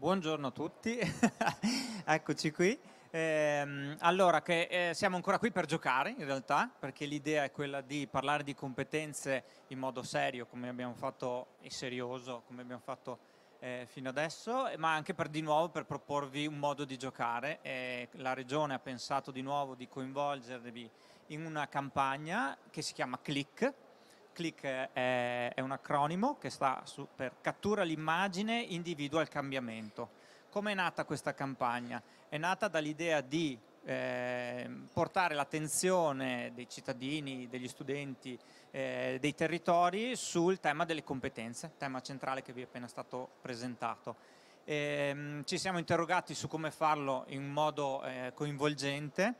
Buongiorno a tutti, eccoci qui. Eh, allora, che, eh, siamo ancora qui per giocare in realtà, perché l'idea è quella di parlare di competenze in modo serio, come abbiamo fatto, e serioso, come abbiamo fatto eh, fino adesso, ma anche per di nuovo per proporvi un modo di giocare. la Regione ha pensato di nuovo di coinvolgervi in una campagna che si chiama Click, click è, è un acronimo che sta su, per cattura l'immagine, individua il cambiamento. Come è nata questa campagna? È nata dall'idea di eh, portare l'attenzione dei cittadini, degli studenti, eh, dei territori sul tema delle competenze, tema centrale che vi è appena stato presentato. Eh, ci siamo interrogati su come farlo in modo eh, coinvolgente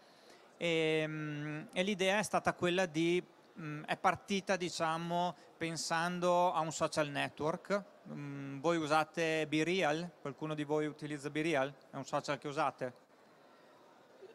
e, ehm, e l'idea è stata quella di mh, mm, è partita diciamo, pensando a un social network. Mh, mm, voi usate BeReal? Qualcuno di voi utilizza BeReal? È un social che usate?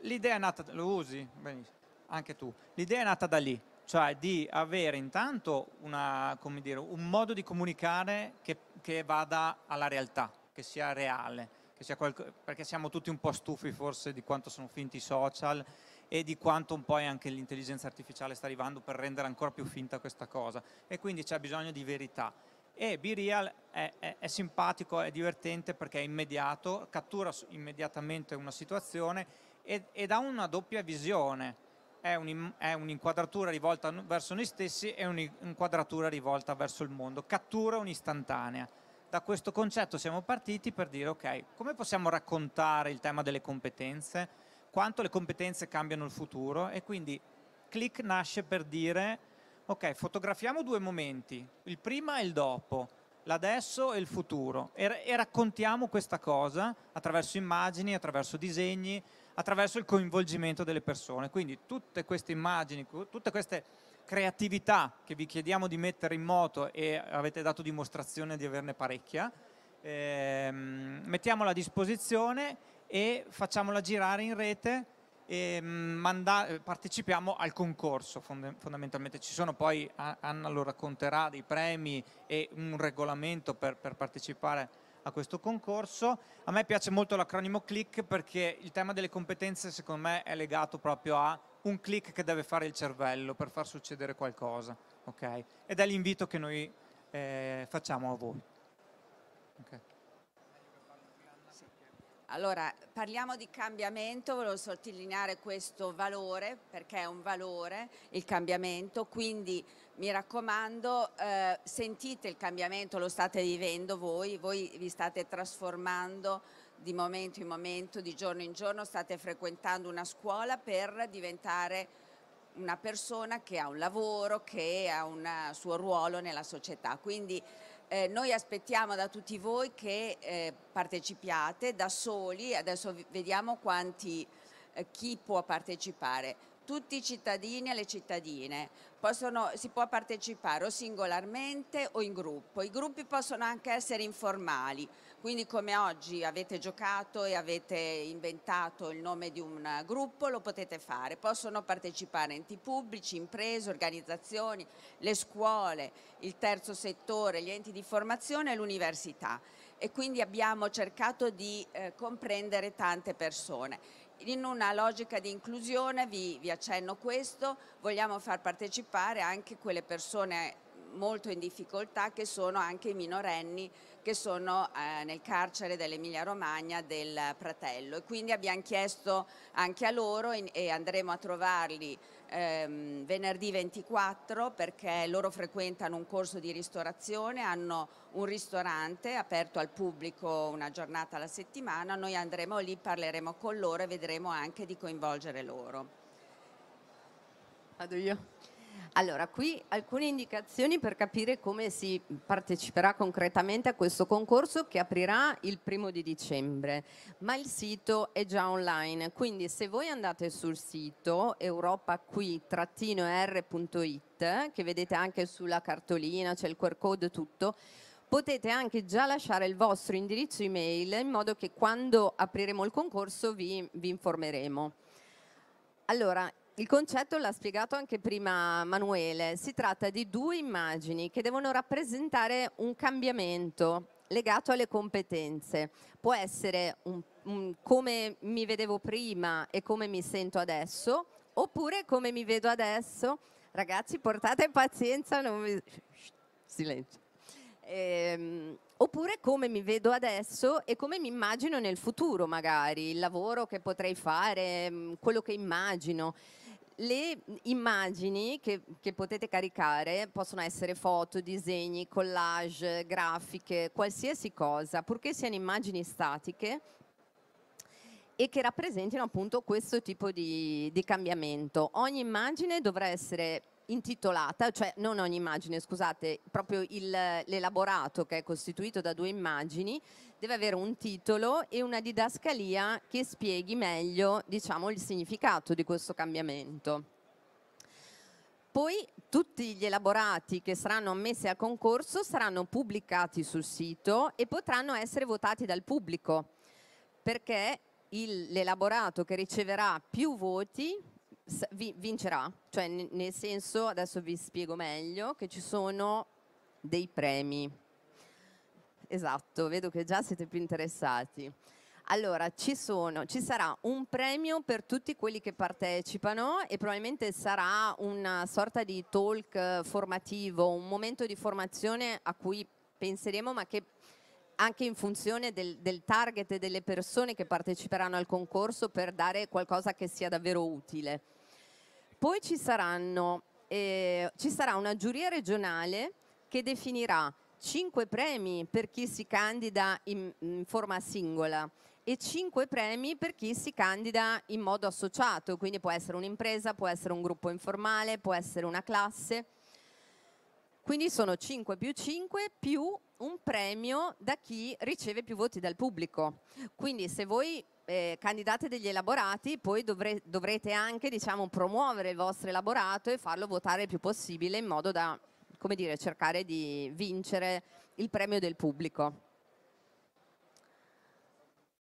L'idea è nata, lo usi? Benissimo. Anche tu. L'idea è nata da lì, cioè di avere intanto una, dire, un modo di comunicare che, che vada alla realtà, che sia reale, che sia qualco, perché siamo tutti un po' stufi forse di quanto sono finti i social e di quanto un po' anche l'intelligenza artificiale sta arrivando per rendere ancora più finta questa cosa e quindi c'è bisogno di verità e BeReal è, è, è, simpatico, è divertente perché è immediato, cattura immediatamente una situazione ed, ha una doppia visione, è, un'inquadratura rivolta verso noi stessi e un'inquadratura rivolta verso il mondo, cattura un'istantanea. Da questo concetto siamo partiti per dire ok, come possiamo raccontare il tema delle competenze? quanto le competenze cambiano il futuro e quindi Click nasce per dire ok, fotografiamo due momenti, il prima e il dopo, l'adesso e il futuro e, e raccontiamo questa cosa attraverso immagini, attraverso disegni, attraverso il coinvolgimento delle persone. Quindi tutte queste immagini, tutte queste creatività che vi chiediamo di mettere in moto e avete dato dimostrazione di averne parecchia, ehm, mettiamola a disposizione e facciamola girare in rete e mm, manda, partecipiamo al concorso fond fondamentalmente. Ci sono poi, Anna lo racconterà, dei premi e un regolamento per, per partecipare a questo concorso. A me piace molto l'acronimo CLIC perché il tema delle competenze secondo me è legato proprio a un click che deve fare il cervello per far succedere qualcosa. Okay? Ed è l'invito che noi eh, facciamo a voi. Okay. Allora, parliamo di cambiamento, volevo sottolineare questo valore perché è un valore il cambiamento, quindi mi raccomando eh, sentite il cambiamento, lo state vivendo voi, voi vi state trasformando di momento in momento, di giorno in giorno, state frequentando una scuola per diventare una persona che ha un lavoro, che ha un suo ruolo nella società. Quindi eh, noi aspettiamo da tutti voi che eh, partecipiate da soli, adesso vediamo quanti, eh, chi può partecipare tutti i cittadini e le cittadine. Possono, si può partecipare o singolarmente o in gruppo. I gruppi possono anche essere informali, quindi come oggi avete giocato e avete inventato il nome di un gruppo, lo potete fare. Possono partecipare enti pubblici, imprese, organizzazioni, le scuole, il terzo settore, gli enti di formazione e l'università. E quindi abbiamo cercato di eh, comprendere tante persone in una logica di inclusione, vi, vi accenno questo, vogliamo far partecipare anche quelle persone molto in difficoltà che sono anche i minorenni che sono eh, nel carcere dell'Emilia Romagna del Pratello e quindi abbiamo chiesto anche a loro in, e andremo a trovarli ehm, venerdì 24 perché loro frequentano un corso di ristorazione, hanno un ristorante aperto al pubblico una giornata alla settimana, noi andremo lì, parleremo con loro e vedremo anche di coinvolgere loro. Vado io. Allora, qui alcune indicazioni per capire come si parteciperà concretamente a questo concorso che aprirà il primo di dicembre, ma il sito è già online, quindi se voi andate sul sito europaqui-r.it, che vedete anche sulla cartolina, c'è il QR code, tutto, potete anche già lasciare il vostro indirizzo email in modo che quando apriremo il concorso vi, vi informeremo. Allora, il concetto l'ha spiegato anche prima Manuele, si tratta di due immagini che devono rappresentare un cambiamento legato alle competenze. Può essere un, un, come mi vedevo prima e come mi sento adesso, oppure come mi vedo adesso. Ragazzi, portate pazienza, non mi... silenzio. Ehm, oppure come mi vedo adesso e come mi immagino nel futuro magari, il lavoro che potrei fare, mm, quello che immagino le immagini che, che, potete caricare possono essere foto, disegni, collage, grafiche, qualsiasi cosa, purché siano immagini statiche e che rappresentino appunto questo tipo di, di cambiamento. Ogni immagine dovrà essere intitolata, cioè non ogni immagine, scusate, proprio l'elaborato che è costituito da due immagini, deve avere un titolo e una didascalia che spieghi meglio diciamo, il significato di questo cambiamento. Poi tutti gli elaborati che saranno ammessi a concorso saranno pubblicati sul sito e potranno essere votati dal pubblico perché l'elaborato che riceverà più voti vincerà, cioè nel senso, adesso vi spiego meglio, che ci sono dei premi. Esatto, vedo che già siete più interessati. Allora, ci, sono, ci sarà un premio per tutti quelli che partecipano e probabilmente sarà una sorta di talk formativo, un momento di formazione a cui penseremo ma che anche in funzione del, del target e delle persone che parteciperanno al concorso per dare qualcosa che sia davvero utile. Poi ci, saranno, eh, ci sarà una giuria regionale che definirà 5 premi per chi si candida in, in forma singola e 5 premi per chi si candida in modo associato, quindi può essere un'impresa, può essere un gruppo informale, può essere una classe. Quindi sono 5 più 5 più un premio da chi riceve più voti dal pubblico. Quindi se voi eh, candidate degli elaborati, poi dovre dovrete anche diciamo, promuovere il vostro elaborato e farlo votare il più possibile in modo da dire, cercare di vincere il premio del pubblico.